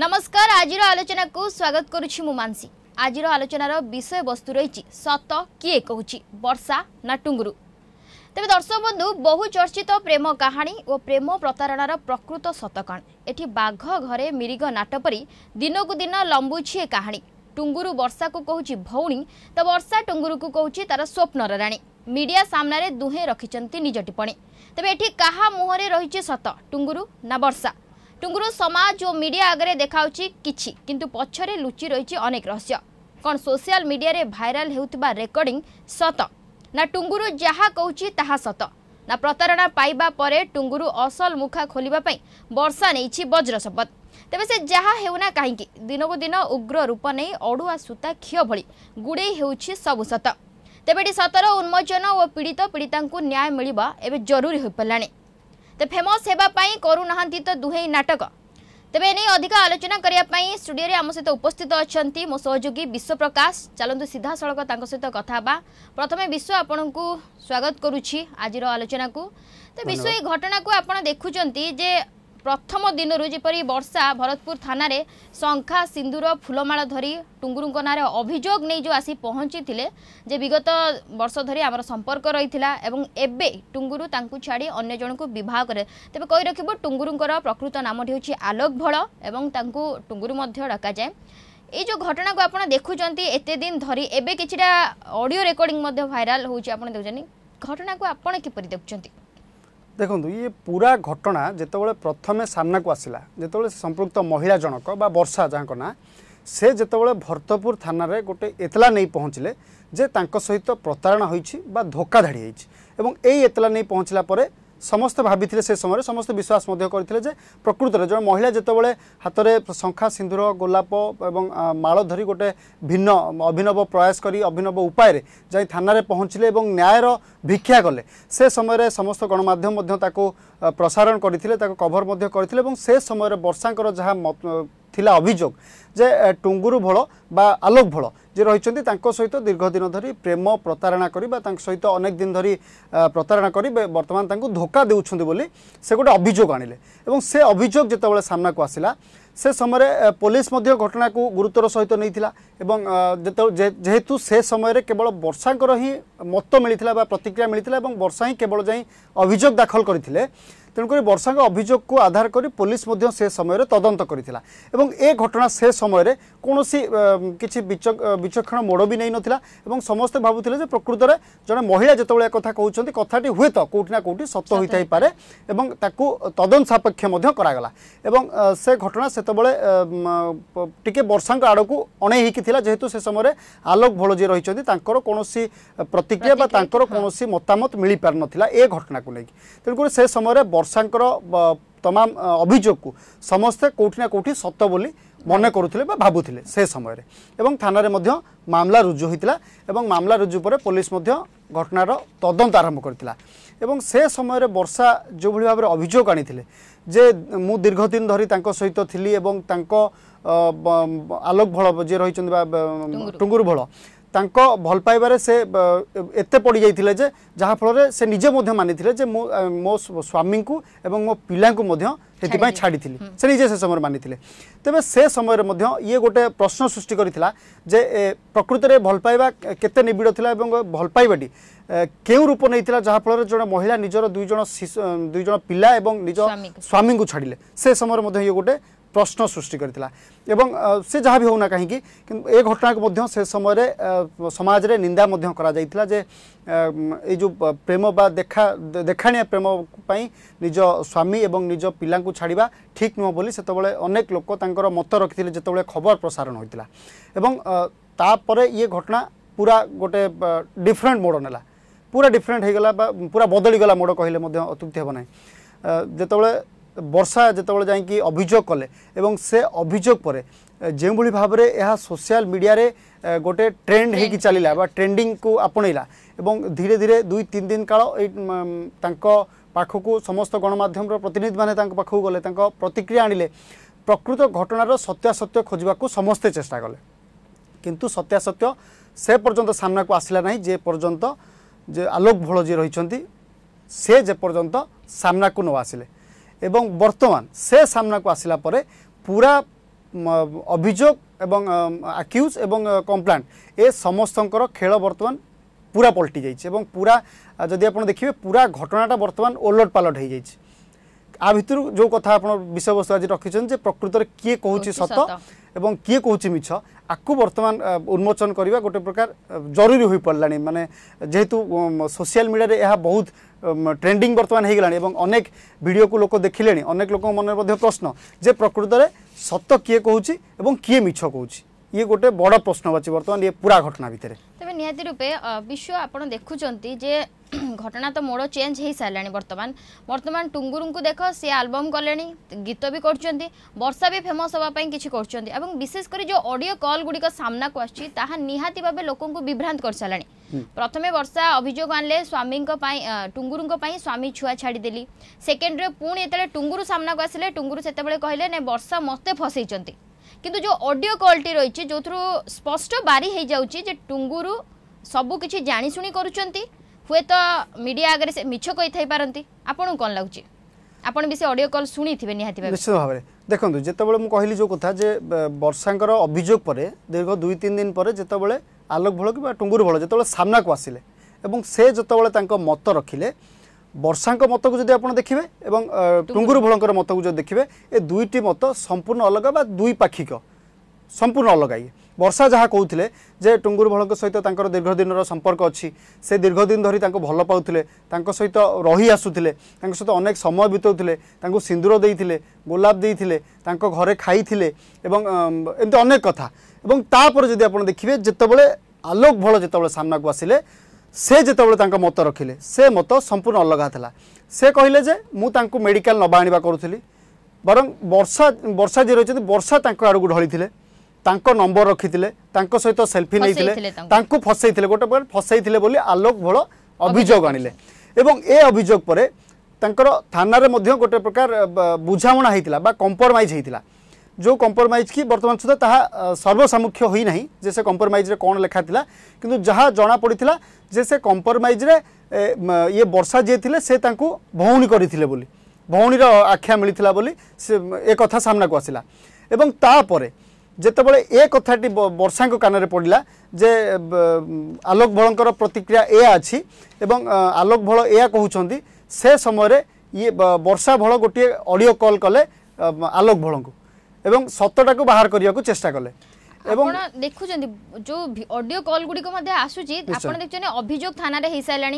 ନମସ୍କାର ଆଜିର ଆଲୋଚନାକୁ ସ୍ୱାଗତ କରୁଛି ମୁଁ ମାନସୀ ଆଜିର ଆଲୋଚନାର ବିଷୟବସ୍ତୁ ରହିଛି ସତ କିଏ କହୁଛି ବର୍ଷା ନା ଟୁଙ୍ଗୁରୁ ତେବେ ଦର୍ଶକ ବନ୍ଧୁ ବହୁ ଚର୍ଚ୍ଚିତ ପ୍ରେମ କାହାଣୀ ଓ ପ୍ରେମ ପ୍ରତାରଣାର ପ୍ରକୃତ ସତ କ'ଣ ଏଠି ବାଘ ଘରେ ମିରିଗ ନାଟ ପରି ଦିନକୁ ଦିନ ଲମ୍ବୁଛି ଏ କାହାଣୀ ଟୁଙ୍ଗୁରୁ ବର୍ଷାକୁ କହୁଛି ଭଉଣୀ ତ ବର୍ଷା ଟୁଙ୍ଗୁରୁକୁ କହୁଛି ତାର ସ୍ୱପ୍ନର ରାଣୀ ମିଡିଆ ସାମ୍ନାରେ ଦୁହେଁ ରଖିଛନ୍ତି ନିଜ ଟିପ୍ପଣୀ ତେବେ ଏଠି କାହା ମୁହଁରେ ରହିଛି ସତ ଟୁଙ୍ଗୁରୁ ନା ବର୍ଷା ଟୁଙ୍ଗୁରୁ ସମାଜ ଓ ମିଡିଆ ଆଗରେ ଦେଖାଉଛି କିଛି କିନ୍ତୁ ପଛରେ ଲୁଚି ରହିଛି ଅନେକ ରହସ୍ୟ କ'ଣ ସୋସିଆଲ ମିଡିଆରେ ଭାଇରାଲ ହେଉଥିବା ରେକର୍ଡିଂ ସତ ନା ଟୁଙ୍ଗୁରୁ ଯାହା କହୁଛି ତାହା ସତ ନା ପ୍ରତାରଣା ପାଇବା ପରେ ଟୁଙ୍ଗୁରୁ ଅସଲ ମୁଖା ଖୋଲିବା ପାଇଁ ବର୍ଷା ନେଇଛି ବଜ୍ର ଶପଥ ତେବେ ସେ ଯାହା ହେଉନା କାହିଁକି ଦିନକୁ ଦିନ ଉଗ୍ର ରୂପ ନେଇ ଅଡ଼ୁଆ ସୂତା କ୍ଷୀୟ ଭଳି ଗୁଡ଼େଇ ହେଉଛି ସବୁ ସତ ତେବେ ଏଠି ସତର ଉନ୍ମୋଚନ ଓ ପୀଡ଼ିତ ପୀଡ଼ିତାଙ୍କୁ ନ୍ୟାୟ ମିଳିବା ଏବେ ଜରୁରୀ ହୋଇପାରିଲାଣି તે ફેમસ હેવા પાઈ કરુનાહાંતિ તો દુહેઈ નાટક ତେବେ ଏନେଇ ଅଧିକ ଆଲୋଚନା କରିବା ପାଇଁ ଷ୍ଟୁଡିଓରେ ଆମ ସହିତ ଉପସ୍ଥିତ ଅଛନ୍ତି ମୋ ସହଯୋଗୀ ବିଶ୍ୱ ପ୍ରକାଶ ଚାଲନ୍ତୁ ସିଧାସଳଖ ତାଙ୍କ ସହିତ କଥା ହେବା ପ୍ରଥମେ ବିଶ୍ୱ ଆପଣଙ୍କୁ ସ୍ୱାଗତ କରୁଛି ଆଜିର ଆଲୋଚନାକୁ ତ ବିଶ୍ୱ ଏଇ ଘଟଣାକୁ ଆପଣ ଦେଖୁଛନ୍ତି ଯେ প্রথম দিনর যেপরি বর্ষা ভরতপুর থানার শঙ্খা সিন্দুর ফুলমাল ধরি টুঙ্গুরুঙ্ নাঁরে অভিযোগ নেই যে আসি পৌঁছিলে যে বিগত বর্ষ ধরে আমার সম্পর্ক রয়েছে এবং এবে টুঙ্গুরু তাঁকু ছাড়ি অন্য জনক বিবাহ করে তবে কই রাখব টুঙ্গুরুঙ্কর প্রকৃত নামটি হচ্ছে আলোক ভড় এবং তাঁকু টুঙ্গুরু মধ্য ডাকা যায় এই যে ঘটনাকে আপনার দেখুম এতে দিন ধরি এবে কিছুটা অডিও রেকর্ডিং ভাইরাল হচ্ছে আপনার দেখছেন ঘটনাকে আপনার কিপর দেখুম ଦେଖନ୍ତୁ ଇଏ ପୁରା ଘଟଣା ଯେତେବେଳେ ପ୍ରଥମେ ସାମ୍ନାକୁ ଆସିଲା ଯେତେବେଳେ ସମ୍ପୃକ୍ତ ମହିଳା ଜଣକ ବା ବର୍ଷା ଯାହାଙ୍କ ନାଁ ସେ ଯେତେବେଳେ ଭର୍ତ୍ତପୁର ଥାନାରେ ଗୋଟେ ଏତଲା ନେଇ ପହଞ୍ଚିଲେ ଯେ ତାଙ୍କ ସହିତ ପ୍ରତାରଣା ହୋଇଛି ବା ଧୋକାଧାଡ଼ି ହୋଇଛି ଏବଂ ଏଇ ଏତଲା ନେଇ ପହଞ୍ଚିଲା ପରେ ସମସ୍ତେ ଭାବିଥିଲେ ସେ ସମୟରେ ସମସ୍ତେ ବିଶ୍ୱାସ ମଧ୍ୟ କରିଥିଲେ ଯେ ପ୍ରକୃତରେ ଜଣେ ମହିଳା ଯେତେବେଳେ ହାତରେ ଶଙ୍ଖା ସିନ୍ଦୁର ଗୋଲାପ ଏବଂ ମାଳ ଧରି ଗୋଟେ ଭିନ୍ନ ଅଭିନବ ପ୍ରୟାସ କରି ଅଭିନବ ଉପାୟରେ ଯାଇ ଥାନାରେ ପହଞ୍ଚିଲେ ଏବଂ ନ୍ୟାୟର ଭିକ୍ଷା କଲେ ସେ ସମୟରେ ସମସ୍ତ ଗଣମାଧ୍ୟମ ମଧ୍ୟ ତାକୁ ପ୍ରସାରଣ କରିଥିଲେ ତାକୁ କଭର ମଧ୍ୟ କରିଥିଲେ ଏବଂ ସେ ସମୟରେ ବର୍ଷାଙ୍କର ଯାହା ଥିଲା ଅଭିଯୋଗ ଯେ ଟୁଙ୍ଗୁରୁ ଭୋଳ ବା ଆଲୋକ ଭୋଳ যে রয়েছেন তাঁর সহ দীর্ঘদিন ধর প্রেম প্রতারণা করে বা তাঁর সহ অনেক দিন ধর প্রতারণা করে বর্তমান তাঁকু ধোকা দেউছেন বলে সে গোটে অভিযোগ আনিলে এবং সে অভিযোগ যেতবে সামনাকু আসিলা সে সময় পুলিশ মধ্য ঘটনাকু গুরুত্বর সহিত নিয়েছিল এবং যেহেতু সে সময় কেবল বর্ষাঙ্কর হি মত মিলে বা প্রতিক্রিয়া মিলে এবং বর্ষা হি কেবল যাই অভিযোগ দাখল করে তেমনি বর্ষাঙ্ অভিযোগক আধার করে পুলিশ সে সময় তদন্ত করে এবং এ ঘটনা সে সময় কোণী কিছু বিচক্ষণ মোড় বি নেই এবং সমস্তে ভাবুলে যে প্রকৃতরে জন মহিলা যেত কথা কৌন কথাটি হুয়েত কোটি না কোটি সত হয়ে পারে এবং তাকে তদন্ত সাপেক্ষে করা এবং সে ঘটনা সেতবে টিকি বর্ষাঙ্ আড়ক অনেই হয়েকি যেহেতু সে সময় আলোক ভোল যে রয়েছেন তাঁর কোণী প্রতিক্রিয়া বা তাঁর কোণী মতামত মিপার নথিলা এ ঘটনা নেই তেমনি সে সময় বর্ষ ବର୍ଷାଙ୍କର ତମାମ ଅଭିଯୋଗକୁ ସମସ୍ତେ କେଉଁଠି ନା କେଉଁଠି ସତ ବୋଲି ମନେ କରୁଥିଲେ ବା ଭାବୁଥିଲେ ସେ ସମୟରେ ଏବଂ ଥାନାରେ ମଧ୍ୟ ମାମଲା ରୁଜୁ ହୋଇଥିଲା ଏବଂ ମାମଲା ରୁଜୁ ପରେ ପୋଲିସ ମଧ୍ୟ ଘଟଣାର ତଦନ୍ତ ଆରମ୍ଭ କରିଥିଲା ଏବଂ ସେ ସମୟରେ ବର୍ଷା ଯେଉଁଭଳି ଭାବରେ ଅଭିଯୋଗ ଆଣିଥିଲେ ଯେ ମୁଁ ଦୀର୍ଘ ଦିନ ଧରି ତାଙ୍କ ସହିତ ଥିଲି ଏବଂ ତାଙ୍କ ଆଲୋକ ଭଳ ଯିଏ ରହିଛନ୍ତି ବା ଟୁଙ୍ଗୁରୁ ଭଳ ତାଙ୍କ ଭଲ ପାଇବାରେ ସେ ଏତେ ପଡ଼ିଯାଇଥିଲେ ଯେ ଯାହାଫଳରେ ସେ ନିଜେ ମଧ୍ୟ ମାନିଥିଲେ ଯେ ମୁଁ ମୋ ସ୍ୱାମୀଙ୍କୁ ଏବଂ ମୋ ପିଲାଙ୍କୁ ମଧ୍ୟ ସେଥିପାଇଁ ଛାଡ଼ିଥିଲି ସେ ନିଜେ ସେ ସମୟରେ ମାନିଥିଲେ ତେବେ ସେ ସମୟରେ ମଧ୍ୟ ଇଏ ଗୋଟେ ପ୍ରଶ୍ନ ସୃଷ୍ଟି କରିଥିଲା ଯେ ପ୍ରକୃତରେ ଭଲ ପାଇବା କେତେ ନିବିଡ଼ ଥିଲା ଏବଂ ଭଲ ପାଇବାଟି କେଉଁ ରୂପ ନେଇଥିଲା ଯାହାଫଳରେ ଜଣେ ମହିଳା ନିଜର ଦୁଇ ଜଣ ଦୁଇ ଜଣ ପିଲା ଏବଂ ନିଜ ସ୍ୱାମୀଙ୍କୁ ଛାଡ଼ିଲେ ସେ ସମୟରେ ମଧ୍ୟ ଇଏ ଗୋଟେ ପ୍ରଶ୍ନ ସୃଷ୍ଟି କରିଥିଲା ଏବଂ ସେ ଯାହା ବି ହେଉନା କାହିଁକି ଏ ଘଟଣାକୁ ମଧ୍ୟ ସେ ସମୟରେ ସମାଜରେ ନିନ୍ଦା ମଧ୍ୟ କରାଯାଇଥିଲା ଯେ ଏଇ ଯେଉଁ ପ୍ରେମ ବା ଦେଖା ଦେଖାଣିଆ ପ୍ରେମ ପାଇଁ ନିଜ ସ୍ୱାମୀ ଏବଂ ନିଜ ପିଲାଙ୍କୁ ଛାଡ଼ିବା ଠିକ୍ ନୁହଁ ବୋଲି ସେତେବେଳେ ଅନେକ ଲୋକ ତାଙ୍କର ମତ ରଖିଥିଲେ ଯେତେବେଳେ ଖବର ପ୍ରସାରଣ ହୋଇଥିଲା ଏବଂ ତାପରେ ଇଏ ଘଟଣା ପୁରା ଗୋଟେ ଡିଫରେଣ୍ଟ ମୋଡ଼ ନେଲା ପୁରା ଡିଫରେଣ୍ଟ ହୋଇଗଲା ବା ପୁରା ବଦଳିଗଲା ମୋଡ଼ କହିଲେ ମଧ୍ୟ ଅତ୍ୟୁକ୍ତି ହେବ ନାହିଁ ଯେତେବେଳେ ବର୍ଷା ଯେତେବେଳେ ଯାଇକି ଅଭିଯୋଗ କଲେ ଏବଂ ସେ ଅଭିଯୋଗ ପରେ ଯେଉଁଭଳି ଭାବରେ ଏହା ସୋସିଆଲ ମିଡ଼ିଆରେ ଗୋଟେ ଟ୍ରେଣ୍ଡ ହେଇକି ଚାଲିଲା ବା ଟ୍ରେଣ୍ଡିଂକୁ ଆପଣେଇଲା ଏବଂ ଧୀରେ ଧୀରେ ଦୁଇ ତିନି ଦିନ କାଳ ଏଇ ତାଙ୍କ ପାଖକୁ ସମସ୍ତ ଗଣମାଧ୍ୟମର ପ୍ରତିନିଧିମାନେ ତାଙ୍କ ପାଖକୁ ଗଲେ ତାଙ୍କ ପ୍ରତିକ୍ରିୟା ଆଣିଲେ ପ୍ରକୃତ ଘଟଣାର ସତ୍ୟାସତ୍ୟ ଖୋଜିବାକୁ ସମସ୍ତେ ଚେଷ୍ଟା କଲେ କିନ୍ତୁ ସତ୍ୟାସତ୍ୟ ସେ ପର୍ଯ୍ୟନ୍ତ ସାମ୍ନାକୁ ଆସିଲା ନାହିଁ ଯେ ପର୍ଯ୍ୟନ୍ତ ଯେ ଆଲୋକ ଭୋଳ ଯିଏ ରହିଛନ୍ତି ସେ ଯେପର୍ଯ୍ୟନ୍ତ ସାମ୍ନାକୁ ନ ଆସିଲେ এবং বর্তমান সে সামনাকু আসিলা পরে পুরা অভিযোগ এবং আক্ୟୁଜ୍ এবং କମ୍ପ୍ଲାଣ୍ଟ ଏ ସମସ୍ତଙ୍କର ଖେଳ ବର୍ତ୍ତମାନ ପୁରା ପଲଟି ଯାଇଛି ଏବଂ ପୁରା ଯଦି ଆପଣ ଦେଖିବେ ପୁରା ଘଟଣାଟା ବର୍ତ୍ତମାନ ଓଲଟ ପାଲଟ ହୋଇଯାଇଛି आ भितर जो कथा आप विषयवस्तु आज रखिछन् जे प्रकृत किए कि सत এবং কিয়ে কৌছি মিছ আকু বর্তমান উন্মোচন করা গোটে প্রকার জরুরি হয়ে পড়লা মানে যেহেতু সোশিয়াল মিডিয়ায় এহা বহুত ট্রেন্ডিং বর্তমান হয়ে গলা এবং অনেক ভিডিও কু লোক দেখিলে অনেক লোক মনে মধ্যে প্রশ্ন যে প্রকৃতরে সত কিয়ে কৌছি এবং কিয়ে মিছ কৌছি ଇଏ ଗୋଟେ ବଡ଼ ପ୍ରଶ୍ନବାଚୀ ବର୍ତ୍ତମାନ ଇଏ ପୁରା ଘଟଣା ଭିତରେ ତେବେ ନିହାତି ରୂପେ ବିଶ୍ୱ ଆପଣ ଦେଖୁଛନ୍ତି ଯେ ঘটনা তো মোড় চেঞ্জ হয়ে সারা বর্তমান বর্তমান টুঙ্গুরুঙ্কু দেখ সি আলবম কলে গীত বি করছেন বর্ষা বি ফেমস হওয়া কিছু করছেন এবং বিশেষ করে যে অডিও কল গুড়ি সামনা কু আসছে তাহা নিহাতি ভাবে লোক বিভ্রান্ত করে সারা প্রথমে বর্ষা অভিযোগ আনলে স্বামী টুঙ্গুরু স্বামী ছুয়া ছাড়িদেলি সেকেন্ডরে পুঁ যেত টুঙ্গুরু সামনাকু আসলে টুঙ্গুরু সেতবে কহিলেন বর্ষা মতো ফসাইছেন কিন্তু যে অডিও কলটি রয়েছে যেথু স্পষ্ট বারি হয়ে যাচ্ছে যে টুঙ্গুরু সবুকিছি জাশুনি করছেন হুয়েত মিডিয়া আগে সে মিছ কইথাইপারতি আপনার কম লাগুচি আপনার বি সে অডিও কল শুনিথিবে নিহতি ভাবে নিশ্চিত ভাবে দেখুন যেতবে মু কহিলি যে কথা যে বর্ষাঙ্কর অভিযোগ পরে দীর্ঘ দুই তিন দিন পরে যেতবে আলোক ভোল কিংবা টুঙ্গুর ভোল যেতবে সামনাকু আসলে এবং সে যেতবে তাঁর মত রখিলে ବର୍ଷାଙ୍କ ମତକୁ ଯଦି ଆପଣ ଦେଖିବେ ଏବଂ ଟୁଙ୍ଗୁରୁ ଭୋଳଙ୍କର ମତକୁ ଯଦି ଦେଖିବେ ଏ ଦୁଇଟି ମତ ସମ୍ପୂର୍ଣ୍ଣ ଅଲଗା ବା ଦ୍ୱିପାକ୍ଷିକ ସମ୍ପୂର୍ଣ୍ଣ ଅଲଗା ଇଏ ବର୍ଷା ଯାହା କହୁଥିଲେ ଯେ ଟୁଙ୍ଗୁରୁ ଭୋଳଙ୍କ ସହିତ ତାଙ୍କର ଦୀର୍ଘଦିନର ସମ୍ପର୍କ ଅଛି ସେ ଦୀର୍ଘଦିନ ଧରି ତାଙ୍କୁ ଭଲ ପାଉଥିଲେ ତାଙ୍କ ସହିତ ରହି ଆସୁଥିଲେ ତାଙ୍କ ସହିତ ଅନେକ ସମୟ ବିତାଉଥିଲେ ତାଙ୍କୁ ସିନ୍ଦୁର ଦେଇଥିଲେ ଗୋଲାପ ଦେଇଥିଲେ ତାଙ୍କ ଘରେ ଖାଇଥିଲେ ଏବଂ ଏମିତି ଅନେକ କଥା ଏବଂ ତାପରେ ଯଦି ଆପଣ ଦେଖିବେ ଯେତେବେଳେ ଆଲୋକ ଭୋଳ ଯେତେବେଳେ ସାମ୍ନାକୁ ଆସିଲେ ସେ ଯେତେବେଳେ ତାଙ୍କ ମତ ରଖିଲେ ସେ ମତ ସମ୍ପୂର୍ଣ୍ଣ ଅଲଗା ଥିଲା ସେ କହିଲେ ଯେ ମୁଁ ତାଙ୍କୁ ମେଡ଼ିକାଲ ନବା ଆଣିବା କରୁଥିଲି ବରଂ ବର୍ଷା ବର୍ଷା ଯିଏ ରହିଛନ୍ତି ବର୍ଷା ତାଙ୍କ ଆଡ଼କୁ ଢଳିଥିଲେ ତାଙ୍କ ନମ୍ବର ରଖିଥିଲେ ତାଙ୍କ ସହିତ ସେଲ୍ଫି ନେଇଥିଲେ ତାଙ୍କୁ ଫସେଇଥିଲେ ଗୋଟେ ପ୍ରକାର ଫସେଇଥିଲେ ବୋଲି ଆଲୋକ ଭୋଳ ଅଭିଯୋଗ ଆଣିଲେ ଏବଂ ଏ ଅଭିଯୋଗ ପରେ ତାଙ୍କର ଥାନାରେ ମଧ୍ୟ ଗୋଟେ ପ୍ରକାର ବୁଝାମଣା ହୋଇଥିଲା ବା କମ୍ପ୍ରମାଇଜ୍ ହୋଇଥିଲା ଯେଉଁ କମ୍ପ୍ରମାଇଜ୍ କି ବର୍ତ୍ତମାନ ସୁଦ୍ଧା ତାହା ସର୍ବସାମ୍ମୁଖ୍ୟ ହୋଇନାହିଁ ଯେ ସେ କମ୍ପ୍ରମାଇଜ୍ରେ କ'ଣ ଲେଖାଥିଲା କିନ୍ତୁ ଯାହା ଜଣାପଡ଼ିଥିଲା ଯେ ସେ କମ୍ପ୍ରମାଇଜ୍ରେ ଇଏ ବର୍ଷା ଯିଏ ଥିଲେ ସେ ତାଙ୍କୁ ଭଉଣୀ କରିଥିଲେ ବୋଲି ଭଉଣୀର ଆଖ୍ୟା ମିଳିଥିଲା ବୋଲି ସେ ଏ କଥା ସାମ୍ନାକୁ ଆସିଲା ଏବଂ ତାପରେ ଯେତେବେଳେ ଏ କଥାଟି ବର୍ଷାଙ୍କ କାନରେ ପଡ଼ିଲା ଯେ ଆଲୋକ ଭଳଙ୍କର ପ୍ରତିକ୍ରିୟା ଏହା ଅଛି ଏବଂ ଆଲୋକ ଭଳ ଏହା କହୁଛନ୍ତି ସେ ସମୟରେ ଇଏ ବର୍ଷା ଭଳ ଗୋଟିଏ ଅଡ଼ିଓ କଲ୍ କଲେ ଆଲୋକ ଭଳଙ୍କୁ এবং সত্যটাকে বাহার করা চেষ্টা কলে এবং দেখুছেন যে অডিও কল গুড়িক মধ্যে আসুচি আপনার দেখছেন অভিযোগ থানার হয়ে সারা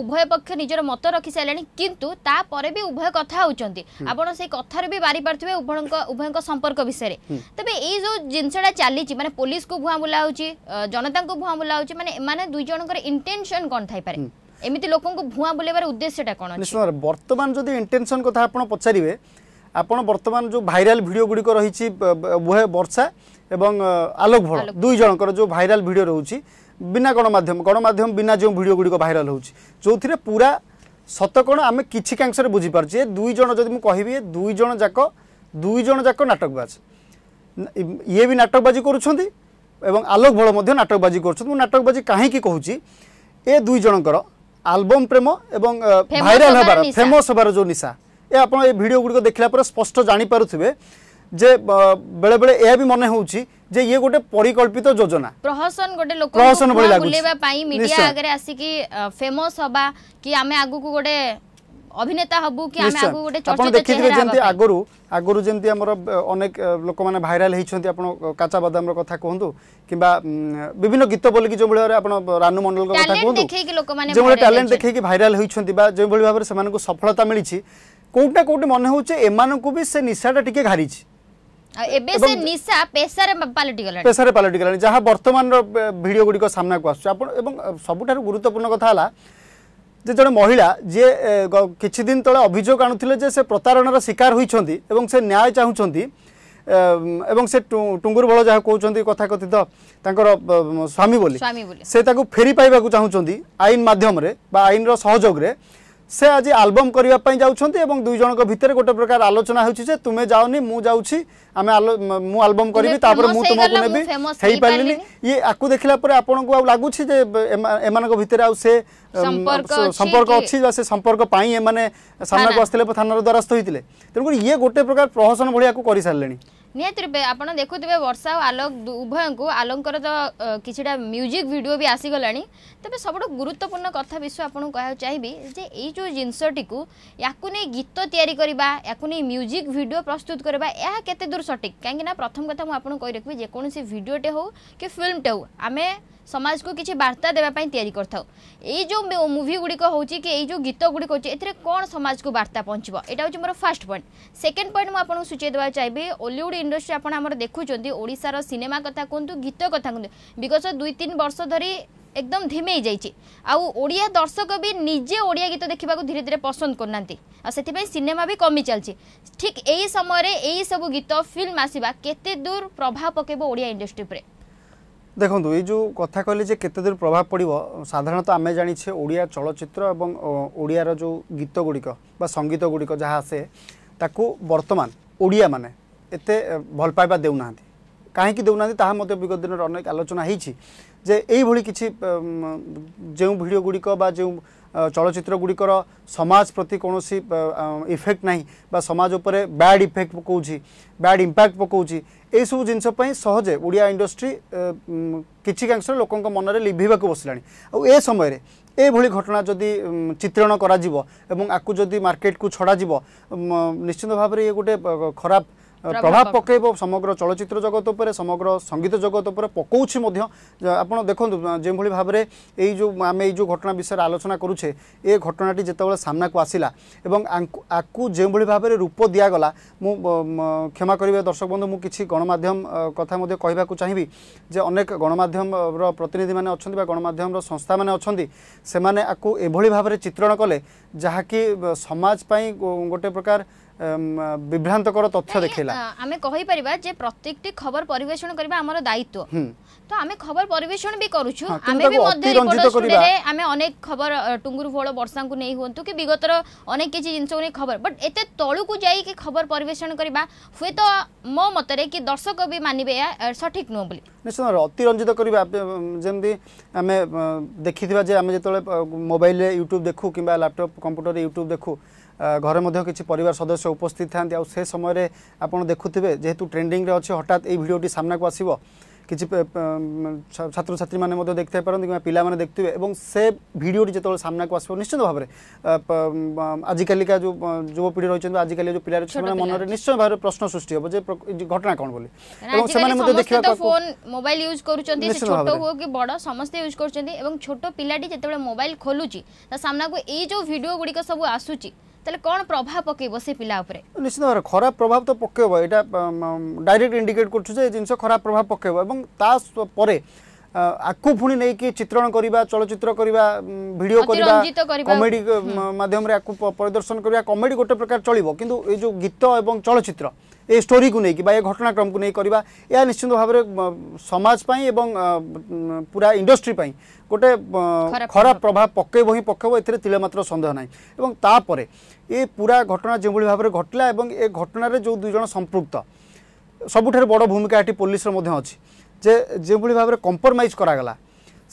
উভয় পক্ষ নিজের মত রাখি সারা কিন্তু তাপরে বি উভয় কথা হচ্ছেন আপনার সেই কথার বি বারি পারে উভয় সম্পর্ক বিষয়ে তবে এই যে জিনিসটা চালছে মানে পুলিশ কু ভুয়া বুলা হচ্ছে জনতা ভুয়া বুলা হচ্ছে মানে এমানে দুই ইন্টেনশন কন থাইপারে এমিতি লোক ভুয়া বুলাইবার উদ্দেশ্যটা কোণ বর্তমান যদি ইন্টেনশন কথা আপনার ଆପଣ ବର୍ତ୍ତମାନ ଯେଉଁ ଭାଇରାଲ ଭିଡ଼ିଓ ଗୁଡ଼ିକ ରହିଛି ବୁହେ ବର୍ଷା ଏବଂ ଆଲୋକ ଭଳ ଦୁଇ ଜଣଙ୍କର ଯେଉଁ ଭାଇରାଲ ଭିଡ଼ିଓ ରହୁଛି ବିନା ଗଣମାଧ୍ୟମ ଗଣମାଧ୍ୟମ ବିନା ଯେଉଁ ଭିଡ଼ିଓ ଗୁଡ଼ିକ ଭାଇରାଲ ହେଉଛି ଯେଉଁଥିରେ ପୁରା ସତ କ'ଣ ଆମେ କିଛି କାଂଶରେ ବୁଝିପାରୁଛୁ ଏ ଦୁଇ ଜଣ ଯଦି ମୁଁ କହିବି ଏ ଦୁଇ ଜଣ ଯାକ ଦୁଇ ଜଣ ଯାକ ନାଟକବାଜ ଇଏ ବି ନାଟକବାଜି କରୁଛନ୍ତି ଏବଂ ଆଲୋକ ଭଳ ମଧ୍ୟ ନାଟକବାଜି କରୁଛନ୍ତି ମୁଁ ନାଟକବାଜି କାହିଁକି କହୁଛି ଏ ଦୁଇ ଜଣଙ୍କର ଆଲବମ୍ ପ୍ରେମ ଏବଂ ଭାଇରାଲ ହେବାର ଫେମସ୍ ହେବାର ଯେଉଁ ନିଶା ଏ ଆପଣ ଏ ଭିଡ଼ିଓ ଗୁଡ଼ିକ ଦେଖିଲା ପରେ ସ୍ପଷ୍ଟ ଜାଣିପାରୁଥିବେ ଯେ ବେଳେବେଳେ ଏହା ବି ମନେ ହେଉଛି যে ইয়ে গোটে পরিকল্পিত যোজনা প্রহসন গোটে লোক প্রহসন ভলি লাগুছি বুলেবা পাই মিডিয়া আগরে আসি কি ফেমাস হবা কি আমি আগু কো গোটে অভিনেতা হবু কি আমি আগু গোটে চর্চিত চেহারা দেখিলে যেমতি আগরু আগরু যেমতি আমার অনেক লোক মানে ভাইরাল হইছন্তি আপন কাঁচা বাদামর কথা কোহন্তু কিবা বিভিন্ন গীত বলি কি যে ভাবে আপন রানু মন্ডল কথা কোহন্তু ট্যালেন্ট দেখে কি লোক মানে যে ভাবে ট্যালেন্ট দেখে কি ভাইরাল হইছন্তি বা যে ভাবে সেমানকু সফলতা মিলিছি কোটা না কোটি মনে হচ্ছে এমানকু বি সে নিশাটা টিকে ঘারিছে এবে সে নিশা পেসারে পালটি গলানি পেশারে পালটি গলানি যাহা বর্তমানর ভিডিও সামনা কো আসছে আপন এবং সবুঠার গুরুত্বপূর্ণ কথা হলা যে জনে মহিলা যে কিছু দিন তলে অভিযোগ আনুলে যে সে প্রতারণার শিকার হইছন্তি এবং সে ন্যায় চাহুছন্তি এবং সে টুঙ্গুর বল যা কথা কথিত তাঁর স্বামী বলে সে তাকে ফেরি পাইবা চাহুছন্তি আইন মাধ্যমে বা আইনর সহযোগে সে আজ আলবম করা যাচ্ছেন এবং দুই জনক ভিতরে গোটে প্রকার আলোচনা হচ্ছে যে তুমি যাওনি মু যাচ্ছি আমি মু আলবম করবি তাপরে মু তোমাকে নেবি হই পারিনি ইয়ে আকু দেখিলা পরে আপনাকে আউ লাগুছি যে এমানক ভিতরে আউ সে সম্পর্ক অছি বা সে সম্পর্ক পাই এমানে সামনাকু আসলে থানার দ্বারস্থ হইতিলে তেমন ইয়ে গোটে প্রকার প্রহসন ভলিয়া আকু করি সারলেনি ନିହାତି ରୂପେ ଆପଣ ଦେଖୁଥିବେ ବର୍ଷା ଆଉ ଆଲୋକ ଉଭୟଙ୍କୁ ଆଲୋକଙ୍କର ତ କିଛିଟା ମ୍ୟୁଜିକ୍ ଭିଡ଼ିଓ ବି ଆସିଗଲାଣି ତେବେ ସବୁଠୁ ଗୁରୁତ୍ୱପୂର୍ଣ୍ଣ କଥା ବିଶ୍ୱ ଆପଣଙ୍କୁ କହିବାକୁ ଚାହିଁବି ଯେ ଏଇ ଯେଉଁ ଜିନିଷଟିକୁ ୟାକୁ ନେଇ ଗୀତ ତିଆରି କରିବା ୟାକୁ ନେଇ ମ୍ୟୁଜିକ୍ ଭିଡ଼ିଓ ପ୍ରସ୍ତୁତ କରିବା ଏହା କେତେ ଦୂର ସଠିକ୍ କାହିଁକିନା ପ୍ରଥମ କଥା ମୁଁ ଆପଣଙ୍କୁ କହି ରଖିବି ଯେକୌଣସି ଭିଡ଼ିଓଟେ ହେଉ କି ଫିଲ୍ମଟେ ହେଉ ଆମେ ସମାଜକୁ କିଛି ବାର୍ତ୍ତା ଦେବା ପାଇଁ ତିଆରି କରିଥାଉ ଏଇ ଯେଉଁ ମୁଭି ଗୁଡ଼ିକ ହେଉଛି କି ଏଇ ଯେଉଁ ଗୀତ ଗୁଡ଼ିକ ହେଉଛି ଏଥିରେ କ'ଣ ସମାଜକୁ ବାର୍ତ୍ତା ପହଞ୍ଚିବ ଏଇଟା ହେଉଛି ମୋର ଫାର୍ଷ୍ଟ ପଏଣ୍ଟ ସେକେଣ୍ଡ ପଏଣ୍ଟ ମୁଁ ଆପଣଙ୍କୁ ସୂଚାଇ ଦେବାକୁ ଚାହିଁବି ଓଲିଉଡ଼ ଇଣ୍ଡଷ୍ଟ୍ରି ଆପଣ ଆମର ଦେଖୁଛନ୍ତି ଓଡ଼ିଶାର ସିନେମା କଥା କୁହନ୍ତୁ ଗୀତ କଥା କୁହନ୍ତୁ ବିଗତ ଦୁଇ ତିନି ବର୍ଷ ଧରି একদম ধিমেই যাইছি আউ ওড়িয়া দর্শক বি নিজে ওড়িয়া গীত দেখা ধীরে ধীরে পসন্দ করুনা আপাই সিনেমা বি কমি চালছে ঠিক এই সময় এই সব গীত ফিল্ম আসবা কেতে দূর প্রভাব পকাইব ওড়িয়া ইন্ডস্ট্রি উপরে দেখুন এই যে কথা কলে যে কত দূর প্রভাব পড়ব সাধারণত আমি জাঁছে ওড়িয়া চলচ্চিত্র এবং ওড়িয়ার যে গীত গীতগুড়ি বা সঙ্গীত সঙ্গীতগুড়ি যা আসে তাকে বর্তমান ওড়িয়া মানে এতে ভাল পাইবা দেউ না কাহি দেউ না তাহা মধ্যে বিগত দিনের অনেক আলোচনা হয়েছি যে এইভাবে কিছু যে ভিডিও ভিডিওগুড়ি বা যে ଚଳଚ୍ଚିତ୍ର ଗୁଡ଼ିକର ସମାଜ ପ୍ରତି କୌଣସି ଇଫେକ୍ଟ ନାହିଁ ବା ସମାଜ ଉପରେ ବ୍ୟାଡ଼ ଇଫେକ୍ଟ ପକାଉଛି ବ୍ୟାଡ଼ ଇମ୍ପାକ୍ଟ ପକାଉଛି ଏହିସବୁ ଜିନିଷ ପାଇଁ ସହଜେ ଓଡ଼ିଆ ଇଣ୍ଡଷ୍ଟ୍ରି କିଛିକାଂଶରେ ଲୋକଙ୍କ ମନରେ ଲିଭିବାକୁ ବସିଲାଣି ଆଉ ଏ ସମୟରେ ଏଭଳି ଘଟଣା ଯଦି ଚିତ୍ରଣ କରାଯିବ ଏବଂ ଆକୁ ଯଦି ମାର୍କେଟକୁ ଛଡ଼ାଯିବ ନିଶ୍ଚିନ୍ତ ଭାବରେ ଇଏ ଗୋଟେ ଖରାପ প্রভাব পকাইব সমগ্র চলচ্চিত্র জগত উপরে সমগ্র সঙ্গীত জগত উপরে পকাউছি মধ্য আপনার দেখুন যেভাবে ভাবে এই যে আমি এই যে ঘটনা বিষয়ে আলোচনা করুছে এ ঘটনাটি যেতবে সামনাকু আসিলা এবং আকু যেভাবে ভাবে রূপ দিয়াগলা মু ক্ষমা করবে দর্শক বন্ধু মু কিছু গণমাধ্যম কথা মধ্যে কহবাকু চাহিবি যে অনেক গণমাধ্যমর প্রতিনিধি মানে অনেক বা গণমাধ্যমর সংস্থা মানে অনেক সেমানে আকু এভাবে ভাবে চিত্রণ কলে যাকি সমাজ পাই গোটে প্রকার বিভ্রান্তকর তথ্য দেখা আমি কহিপারিবা যে প্রত্যেকটি খবর পরিবেশন করা আমার দায়িত্ব তো আমি খবর পরিবেশন বি করুছু আমি বি মধ্যে রিপোর্টারে আমি অনেক খবর টুঙ্গুরু ফোড় বর্ষাঙ্কু নেই হুয়ন্তু কি বিগতর অনেক কিছু জিনিস নেই খবর বাট এতে তলুকু যাই কি খবর পরিবেশন করিবা হুয়েত মো মতরে কি দর্শক বি মানিবে সঠিক নুহ বলি নিশ্চিত অতিরঞ্জিত করা যেমি আমি দেখি যে আমি যেত মোবাইল ইউট্যুব দেখু কিংবা ল্যাপটপ কম্পিউটারে ইউট্যুব দেখু ঘরে মধ্যে কিছু পরিবার সদস্য উপস্থিত থাকে সে সময় আপনার দেখুবে যেহেতু ট্রেন্ডিং অছে হঠাৎ এই ভিডিওটি সামনাকে আসব কিছু ছাত্রছাত্রী মানে দেখতে পারেন কিংবা পিলা মানে দেখতে এবং সে ভিডিওটি যেত সামনাকে আসব নিশ্চিত ভাবে আজিকালিকা যুবপিড়ি যুবপিঢ়ি রয়েছেন আজিকালি যে পিলা রয়েছে মনে নিশ্চয় ভাবে প্রশ্ন সৃষ্টি হব যে ঘটনা কোণ বলে এবং সেমানে দেখিবা ফোন মোবাইল ইউজ করছেন ছোট হোক কি বড় সমস্ত ইউজ করছেন এবং ছোট পিলাটি যেতবেলে মোবাইল খোলুচি তা সামনাকে এই যে ভিডিও গুড়ি সব আসুচি ତାହେଲେ କ'ଣ ପ୍ରଭାବ ପକେଇବ ସେ ପିଲା ଉପରେ ନିଶ୍ଚିତ ଭାବରେ ଖରାପ ପ୍ରଭାବ ତ ପକେଇବ ଏଇଟା ଡାଇରେକ୍ଟ ଇଣ୍ଡିକେଟ୍ କରୁଛୁ ଯେ ଏ ଜିନିଷ ଖରାପ ପ୍ରଭାବ ପକେଇବ ଏବଂ ତା ପରେ ଆକୁ ପୁଣି ନେଇକି ଚିତ୍ରଣ କରିବା ଚଳଚ୍ଚିତ୍ର କରିବା ଭିଡ଼ିଓ କରିବା କମେଡ଼ି ମାଧ୍ୟମରେ ଆକୁ ପରିଦର୍ଶନ କରିବା କମେଡ଼ି ଗୋଟେ ପ୍ରକାର ଚଳିବ କିନ୍ତୁ ଏଇ ଯେଉଁ ଗୀତ ଏବଂ ଚଳଚ୍ଚିତ୍ର ଏ ଷ୍ଟୋରିକୁ ନେଇକି ବା ଏ ଘଟଣାକ୍ରମକୁ ନେଇ କରିବା ଏହା ନିଶ୍ଚିତ ଭାବରେ ସମାଜ ପାଇଁ ଏବଂ ପୁରା ଇଣ୍ଡଷ୍ଟ୍ରି ପାଇଁ ଗୋଟେ ଖରାପ ପ୍ରଭାବ ପକାଇବ ହିଁ ପକାଇବ ଏଥିରେ ତିଳମାତ୍ର ସନ୍ଦେହ ନାହିଁ ଏବଂ ତାପରେ ଏ ପୁରା ଘଟଣା ଯେଉଁଭଳି ଭାବରେ ଘଟିଲା ଏବଂ ଏ ଘଟଣାରେ ଯେଉଁ ଦୁଇ ଜଣ ସମ୍ପୃକ୍ତ ସବୁଠାରୁ ବଡ଼ ଭୂମିକା ଏଠି ପୋଲିସର ମଧ୍ୟ ଅଛି ଯେ ଯେଉଁଭଳି ଭାବରେ କମ୍ପ୍ରମାଇଜ୍ କରାଗଲା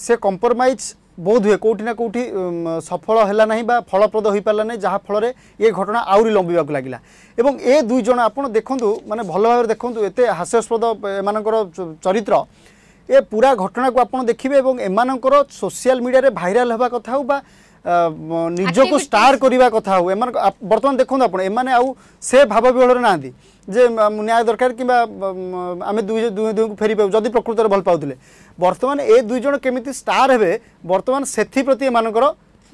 ସେ କମ୍ପ୍ରମାଇଜ୍ ବୋଧ ହୁଏ କେଉଁଠି ନା କେଉଁଠି ସଫଳ ହେଲା ନାହିଁ ବା ଫଳପ୍ରଦ ହୋଇପାରିଲା ନାହିଁ ଯାହାଫଳରେ ଏ ଘଟଣା ଆହୁରି ଲମ୍ବିବାକୁ ଲାଗିଲା ଏବଂ ଏ ଦୁଇ ଜଣ ଆପଣ ଦେଖନ୍ତୁ ମାନେ ଭଲ ଭାବରେ ଦେଖନ୍ତୁ ଏତେ ହାସ୍ୟାସ୍ପଦ ଏମାନଙ୍କର ଚରିତ୍ର ଏ ପୁରା ଘଟଣାକୁ ଆପଣ ଦେଖିବେ ଏବଂ ଏମାନଙ୍କର ସୋସିଆଲ ମିଡ଼ିଆରେ ଭାଇରାଲ ହେବା କଥା ହେଉ ବା ନିଜକୁ ଷ୍ଟାର କରିବା କଥା ହଉ ଏମାନେ ବର୍ତ୍ତମାନ ଦେଖନ୍ତୁ ଆପଣ ଏମାନେ ଆଉ ସେ ଭାବ ବିହଳରେ ନାହାନ୍ତି ଯେ ନ୍ୟାୟ ଦରକାର କିମ୍ବା ଆମେ ଦୁଇ ଦୁଇ ଦୁଇଙ୍କୁ ଫେରି ପାଉ ଯଦି ପ୍ରକୃତରେ ଭଲ ପାଉଥିଲେ ବର୍ତ୍ତମାନ ଏ ଦୁଇ ଜଣ କେମିତି ଷ୍ଟାର ହେବେ ବର୍ତ୍ତମାନ ସେଥିପ୍ରତି ଏମାନଙ୍କର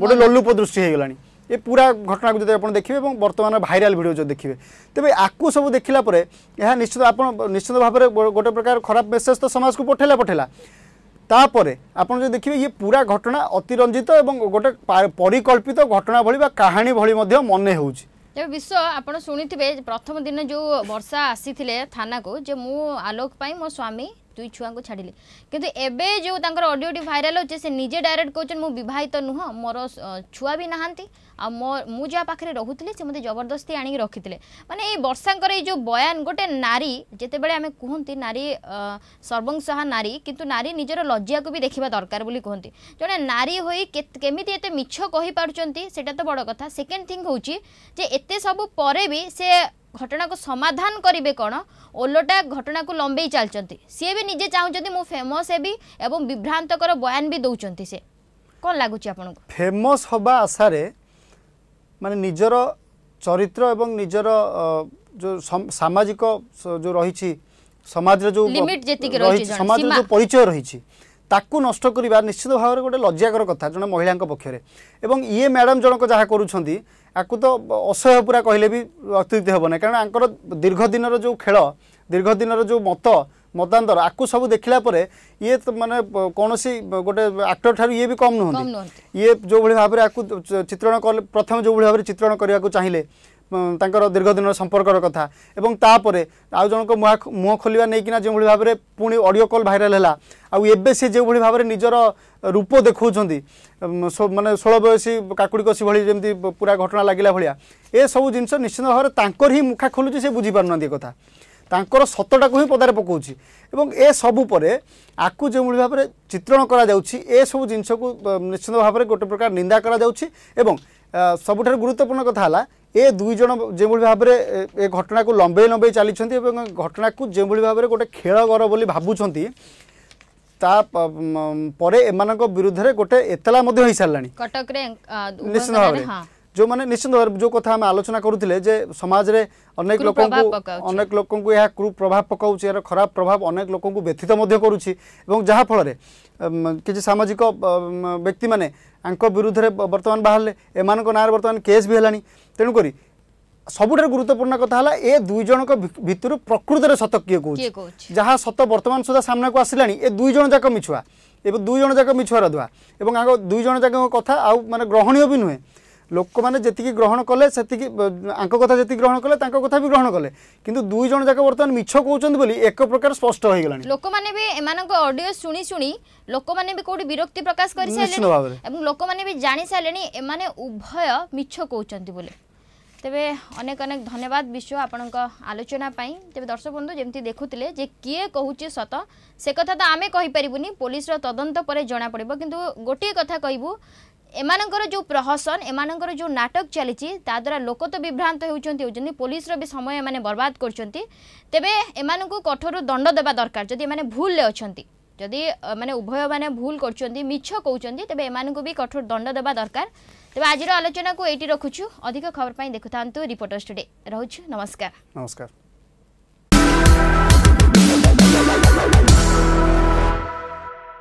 ଗୋଟେ ଲୋଲୁପ ଦୃଷ୍ଟି ହେଇଗଲାଣି ଏ ପୁରା ଘଟଣାକୁ ଯଦି ଆପଣ ଦେଖିବେ ଏବଂ ବର୍ତ୍ତମାନ ଭାଇରାଲ ଭିଡ଼ିଓ ଯଦି ଦେଖିବେ ତେବେ ଆକୁ ସବୁ ଦେଖିଲା ପରେ ଏହା ନିଶ୍ଚିତ ଆପଣ ନିଶ୍ଚିତ ଭାବରେ ଗୋଟେ ପ୍ରକାର ଖରାପ ମେସେଜ ତ ସମାଜକୁ ପଠେଇଲା ପଠେଇଲା তাপরে আপনার যদি দেখবে ইয়ে পুরা ঘটনা অতিরঞ্জিত এবং গোটে পরিকল্পিত ঘটনা ভি বা কাহিনী ভি মনে হচ্ছে বিশ্ব ବିଶ୍ୱ ଆପଣ ଶୁଣିଥିବେ ପ୍ରଥମ যে ଯେଉଁ ବର୍ଷା ଆସିଥିଲେ ଥାନାକୁ ଯେ ମୁଁ ଆଲୋକ ପାଇଁ ମୋ ସ୍ୱାମୀ দুই ছুয়াঙ্কু ছাড়িলে কিন্তু এবে যে তাঁর অডিওটি ভাইরাল হচ্ছে সে নিজে ডাইরেক্ট কৌছেন মু বিবাহিত নুহ মোর ছুয়া বি নাহান্তি আর মু যা পাখে রহুলি সে মতো জবরদস্তি আনিকি রক্ষিলে মানে এই বর্ষাঙ্কর এই যে বয়ান গোটে নারী যেতবে আমি কুহতি নারী সর্বংসহা নারী কিন্তু নারী নিজের লজ্জাকে বি দেখা দরকার বলে কুহতি জনে নারী হয়ে কেমিতি এত মিছ কহিপারুচার সেটা তো বড় কথা সেকেন্ড থিং হচ্ছে যে এতে সবু পরে বি সে ଘଟଣାକୁ ସମାଧାନ କରିବେ କ'ଣ ଓଲଟା ଘଟଣାକୁ ଲମ୍ବେଇ ଚାଲିଛନ୍ତି ସିଏ ବି ନିଜେ ଚାହୁଁଛନ୍ତି ମୁଁ ଫେମସ୍ ହେବି ଏବଂ ବିଭ୍ରାନ୍ତକର ବୟାନ ବି ଦେଉଛନ୍ତି ସେ କ'ଣ ଲାଗୁଛି ଆପଣଙ୍କୁ ଫେମସ୍ ହେବା ଆଶାରେ ମାନେ ନିଜର ଚରିତ୍ର ଏବଂ ନିଜର ଯେଉଁ ସାମାଜିକ ଯେଉଁ ରହିଛି ସମାଜରେ ଯେଉଁ ସମାଜରେ ଯେଉଁ ପରିଚୟ ରହିଛି ତାକୁ ନଷ୍ଟ କରିବା ନିଶ୍ଚିତ ଭାବରେ ଗୋଟେ ଲଜ୍ଜାକର କଥା ଜଣେ ମହିଳାଙ୍କ ପକ୍ଷରେ ଏବଂ ଇଏ ମ୍ୟାଡ଼ାମ୍ ଜଣକ ଯାହା କରୁଛନ୍ତି ଆକୁ ତ ଅସହ୍ୟ ପୁରା କହିଲେ ବି ଅତ୍ୟୁକ୍ତି ହେବ ନାହିଁ କାରଣ ଆଙ୍କର ଦୀର୍ଘ ଦିନର ଯେଉଁ ଖେଳ ଦୀର୍ଘ ଦିନର ଯେଉଁ ମତ ମତାନ୍ତର ଆକୁ ସବୁ ଦେଖିଲା ପରେ ଇଏ ମାନେ କୌଣସି ଗୋଟେ ଆକ୍ଟର ଠାରୁ ଇଏ ବି କମ୍ ନୁହନ୍ତି ଇଏ ଯେଉଁଭଳି ଭାବରେ ଆକୁ ଚିତ୍ରଣ କଲେ ପ୍ରଥମେ ଯେଉଁଭଳି ଭାବରେ ଚିତ୍ରଣ କରିବାକୁ ଚାହିଁଲେ ତାଙ୍କର ଦୀର୍ଘଦିନର ସମ୍ପର୍କର କଥା ଏବଂ ତାପରେ ଆଉ ଜଣଙ୍କ ମୁହଁ ଖୋଲିବା ନେଇକିନା ଯେଉଁଭଳି ଭାବରେ ପୁଣି ଅଡ଼ିଓ କଲ୍ ଭାଇରାଲ୍ ହେଲା ଆଉ ଏବେ ସେ ଯେଉଁଭଳି ଭାବରେ ନିଜର ରୂପ ଦେଖାଉଛନ୍ତି ମାନେ ଷୋଳ ବୟସୀ କାକୁଡ଼ି କଷି ଭଳି ଯେମିତି ପୁରା ଘଟଣା ଲାଗିଲା ଭଳିଆ ଏସବୁ ଜିନିଷ ନିଶ୍ଚିନ୍ତ ଭାବରେ ତାଙ୍କର ହିଁ ମୁଖା ଖୋଲୁଛି ସେ ବୁଝିପାରୁନାହାନ୍ତି ଏ କଥା ତାଙ୍କର ସତଟାକୁ ହିଁ ପଦାରେ ପକାଉଛି ଏବଂ ଏସବୁ ପରେ ଆକୁ ଯେଉଁଭଳି ଭାବରେ ଚିତ୍ରଣ କରାଯାଉଛି ଏସବୁ ଜିନିଷକୁ ନିଶ୍ଚିନ୍ତ ଭାବରେ ଗୋଟେ ପ୍ରକାର ନିନ୍ଦା କରାଯାଉଛି ଏବଂ ସବୁଠାରୁ ଗୁରୁତ୍ୱପୂର୍ଣ୍ଣ କଥା ହେଲା ଏ ଦୁଇ ଜଣ ଯେଉଁଭଳି ଭାବରେ ଏ ଘଟଣାକୁ ଲମ୍ବେଇ ଲମ୍ବେଇ ଚାଲିଛନ୍ତି ଏବଂ ଘଟଣାକୁ ଯେଉଁଭଳି ଭାବରେ ଗୋଟେ ଖେଳଘର ବୋଲି ଭାବୁଛନ୍ତି ତା ପରେ ଏମାନଙ୍କ ବିରୁଦ୍ଧରେ ଗୋଟେ ଏତଲା ମଧ୍ୟ ହୋଇସାରିଲାଣି ନିଶ୍ଚିତ ଭାବରେ ଯେଉଁମାନେ ନିଶ୍ଚିନ୍ତ ଭାବରେ ଯେଉଁ କଥା ଆମେ ଆଲୋଚନା କରୁଥିଲେ ଯେ ସମାଜରେ ଅନେକ ଲୋକଙ୍କୁ ଅନେକ ଲୋକଙ୍କୁ ଏହା କୁପ୍ରଭାବ ପକାଉଛି ଏହାର ଖରାପ ପ୍ରଭାବ ଅନେକ ଲୋକଙ୍କୁ ବ୍ୟଥିତ ମଧ୍ୟ କରୁଛି ଏବଂ ଯାହାଫଳରେ କିଛି ସାମାଜିକ ବ୍ୟକ୍ତିମାନେ ଆଙ୍କ ବିରୁଦ୍ଧରେ ବର୍ତ୍ତମାନ ବାହାରିଲେ ଏମାନଙ୍କ ନାଁରେ ବର୍ତ୍ତମାନ କେସ୍ ବି ହେଲାଣି ତେଣୁକରି ସବୁଠାରୁ ଗୁରୁତ୍ୱପୂର୍ଣ୍ଣ କଥା ହେଲା ଏ ଦୁଇ ଜଣଙ୍କ ଭିତରୁ ପ୍ରକୃତରେ ସତ କିଏ କହୁଛି ଯାହା ସତ ବର୍ତ୍ତମାନ ସୁଦ୍ଧା ସାମ୍ନାକୁ ଆସିଲାଣି ଏ ଦୁଇ ଜଣ ଯାକ ମିଛୁଆ ଏବଂ ଦୁଇ ଜଣ ଯାକ ମିଛୁଆର ଧୁଆ ଏବଂ ଆଗ ଦୁଇ ଜଣ ଯାକଙ୍କ କଥା ଆଉ ମାନେ ଗ୍ରହଣୀୟ ବି ନୁହେଁ ଲୋକମାନେ ଯେତିକି ଗ୍ରହଣ କଲେ ସେତିକି ଆଙ୍କ କଥା ଯେତିକି ଗ୍ରହଣ କଲେ ତାଙ୍କ କଥା ବି ଗ୍ରହଣ କଲେ କିନ୍ତୁ ଦୁଇ ଜଣ ଯାକ ବର୍ତ୍ତମାନ ମିଛ କହୁଛନ୍ତି ବୋଲି ଏକ ପ୍ରକାର ସ୍ପଷ୍ଟ ହୋଇଗଲାଣି ଲୋକମାନେ ବି ଏମାନଙ୍କ ଅଡିଓ ଶୁଣି ଶୁଣି ଲୋକମାନେ ବି କୋଉଠି ବିରକ୍ତି ପ୍ରକାଶ କରିସାରିଲେଣି ଏବଂ ଲୋକମାନେ ବି ଜାଣି ସାରିଲେଣି ଏମାନେ ଉଭୟ ମିଛ କହୁଛନ୍ତି ବୋଲି ତେବେ ଅନେକ ଅନେକ ଧନ୍ୟବାଦ ବିଶ୍ୱ ଆପଣଙ୍କ ଆଲୋଚନା ପାଇଁ ତେବେ ଦର୍ଶକ ବନ୍ଧୁ ଯେମିତି ଦେଖୁଥିଲେ ଯେ କିଏ କହୁଛି ସତ ସେ କଥା ତ ଆମେ କହିପାରିବୁନି ପୋଲିସର ତଦନ୍ତ ପରେ ଜଣାପଡ଼ିବ କିନ୍ତୁ ଗୋଟିଏ କଥା କହିବୁ এমানকর যে প্রহসন এমানকর যে নাটক চালিছি তা দ্বারা লোক তো বিভ্রান্ত হচ্ছেন হচ্ছেন পুলিশর বি সময় এমানে বরবাদ করছেন তেবে এমানকু কঠোর দণ্ড দেবা দরকার যদি এমানে ভুলরে অছন্তি যদি মানে উভয় মানে ভুল করছেন মিছ কৌন তবে এমানকু বি কঠোর দণ্ড দেবা দরকার তবে আজির আলোচনা এইটি রখুছু অধিক খবর পাই দেখু থাকু রিপোর্টর্স টুডে রহুছু নমস্কার নমস্কার